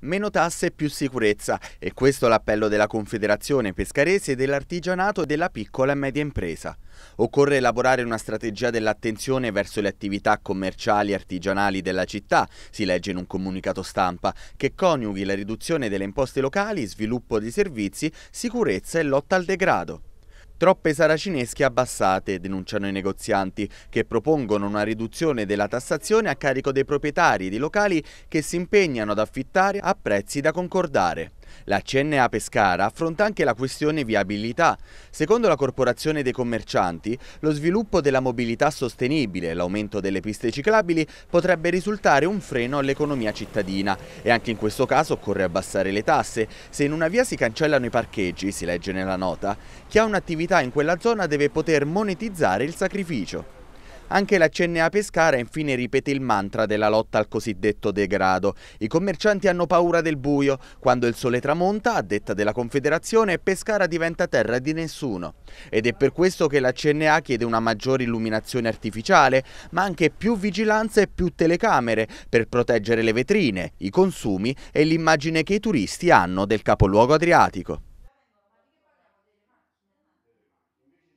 Meno tasse e più sicurezza. E questo l'appello della Confederazione Pescarese dell'Artigianato e della Piccola e Media Impresa. Occorre elaborare una strategia dell'attenzione verso le attività commerciali e artigianali della città, si legge in un comunicato stampa, che coniughi la riduzione delle imposte locali, sviluppo dei servizi, sicurezza e lotta al degrado. Troppe saracinesche abbassate, denunciano i negozianti, che propongono una riduzione della tassazione a carico dei proprietari di locali che si impegnano ad affittare a prezzi da concordare. La CNA Pescara affronta anche la questione viabilità. Secondo la Corporazione dei Commercianti, lo sviluppo della mobilità sostenibile e l'aumento delle piste ciclabili potrebbe risultare un freno all'economia cittadina e anche in questo caso occorre abbassare le tasse. Se in una via si cancellano i parcheggi, si legge nella nota, chi ha un'attività in quella zona deve poter monetizzare il sacrificio. Anche la CNA Pescara infine ripete il mantra della lotta al cosiddetto degrado. I commercianti hanno paura del buio. Quando il sole tramonta, a detta della Confederazione, Pescara diventa terra di nessuno. Ed è per questo che la CNA chiede una maggiore illuminazione artificiale, ma anche più vigilanza e più telecamere per proteggere le vetrine, i consumi e l'immagine che i turisti hanno del capoluogo adriatico.